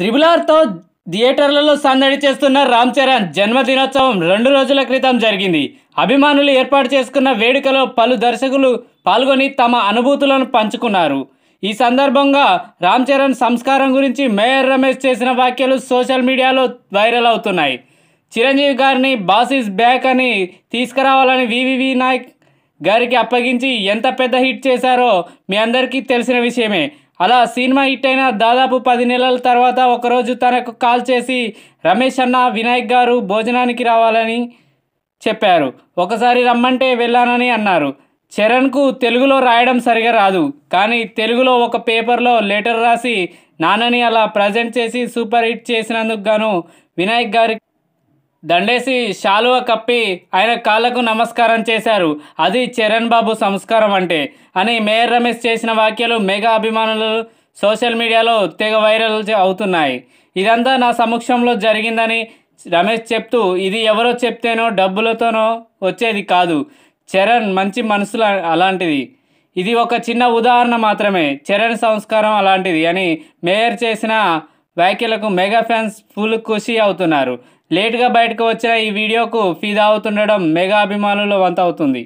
త్రిబులార్తో థియేటర్లలో సందడి చేస్తున్న రామ్ చరణ్ జన్మదినోత్సవం రెండు రోజుల క్రితం జరిగింది అభిమానులు ఏర్పాటు చేసుకున్న వేడుకలో పలు దర్శకులు పాల్గొని తమ అనుభూతులను పంచుకున్నారు ఈ సందర్భంగా రామ్ చరణ్ సంస్కారం గురించి మేయర్ రమేష్ చేసిన వ్యాఖ్యలు సోషల్ మీడియాలో వైరల్ అవుతున్నాయి చిరంజీవి గారిని బాసిస్ బ్యాక్ అని తీసుకురావాలని వివివి నాయక్ గారికి అప్పగించి ఎంత పెద్ద హిట్ చేశారో మీ అందరికీ తెలిసిన విషయమే అలా సినిమా హిట్ అయిన దాదాపు పది నెలల తర్వాత ఒకరోజు తనకు కాల్ చేసి రమేష్ అన్న వినాయక్ గారు భోజనానికి రావాలని చెప్పారు ఒకసారి రమ్మంటే వెళ్ళానని అన్నారు చరణ్కు తెలుగులో రాయడం సరిగా రాదు కానీ తెలుగులో ఒక పేపర్లో లెటర్ రాసి నాన్నని అలా ప్రజెంట్ చేసి సూపర్ హిట్ చేసినందుకు గాను వినాయక్ గారికి దండేసి శాలువ కప్పి ఆయన కాళ్లకు నమస్కారం చేశారు అది చరణ్ బాబు సంస్కారం అంటే అని మేయర్ రమేష్ చేసిన వ్యాఖ్యలు మెగా అభిమానులు సోషల్ మీడియాలో తెగ వైరల్ అవుతున్నాయి ఇదంతా నా సమక్షంలో జరిగిందని రమేష్ చెప్తూ ఇది ఎవరో చెప్తేనో డబ్బులతోనో వచ్చేది కాదు చరణ్ మంచి మనసులు అలాంటిది ఇది ఒక చిన్న ఉదాహరణ మాత్రమే చరణ్ సంస్కారం అలాంటిది అని మేయర్ చేసిన వ్యాఖ్యలకు మెగా ఫ్యాన్స్ ఫుల్ ఖుషి అవుతున్నారు లేట్గా బయటకు వచ్చిన ఈ వీడియోకు ఫీదా అవుతుండడం మెగా అభిమానుల వంతవుతుంది